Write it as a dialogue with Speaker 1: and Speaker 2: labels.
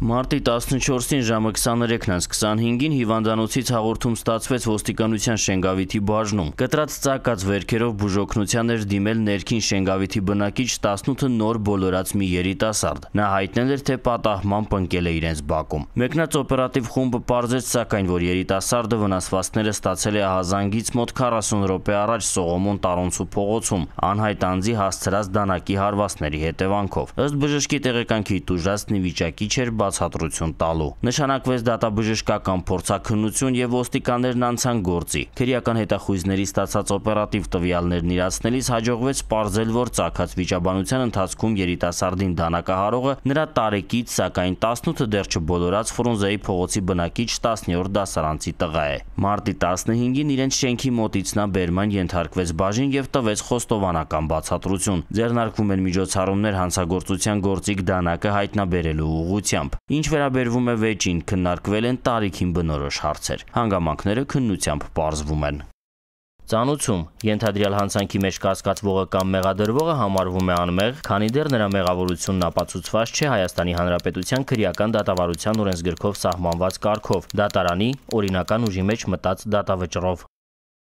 Speaker 1: Մարտի 14-ին ժամը 23:25-ին հիվանդանոցից հաղորդում ստացվեց ոստիկանության Շենգավիթի բաժնում։ Կտրած ծակած վերքերով բուժօգնության էր դիմել ներքին Շենգավիթի բնակիչ 18 նոր բոլորած մի երիտասարդ։ Նա հայտնել էր, թե պատահմամբ ընկել է իրենց բակում։ Մեկնած օպերատիվ խումբը ողջեց սակայն, որ երիտասարդը վնասվածքները ստացել է ահազանգից մոտ 40 րոպե առաջ Սողոմոն Տարոնցու փողոցում անհայտ անձի հասցրած դանակի հարվածների հետևանքով։ Ըստ բժշկի տեղեկանքի՝ տուժածն ի վիճակի չէր բա բացատրություն տալու։ Նշանակվեց դատաբժշկական փորձակնություն եւ ոստիկաններն անցան գործի։ Քրեական հետախույզների ստացած օպերատիվ տվյալներն իրացնելիս հաջողվեց ողջել, որ ցակած վիճաբանության ընթացքում երիտասարդին դանակահարողը նրա տարեկից, սակայն 18-ը դեռ չբոլորած Ֆրունզեի փողոցի բնակիչ 17-րդ դասարանցի տղա է։ Մարտի 15-ին իրենց շենքի մոտից նա բերման ենթարկվեց բաժին եւ տվեց խոստովանական բացատրություն։ Ձեռնարկվում են միջոցառումներ հանցագործության գործիք դանակը հայտնաբերելու ուղությամբ։ Ինչ վերաբերվում է վեճին, քննարկվել են տարիքին բնորոշ հարցեր։ Հանգամանքները քննությամբ պարզվում են։ Ծանուցում ենթադրյալ հանցանքի մեջ կասկածվողը կամ մեղադրվողը համարվում է անմեղ, քանի դեռ նրա մեղավորությունն ապացուցված չէ Հայաստանի Հանրապետության քրեական դատավարության օրենսգրքով սահմանված կարգով՝ դատարանի օրինական ուժի մեջ մտած դատավճռով։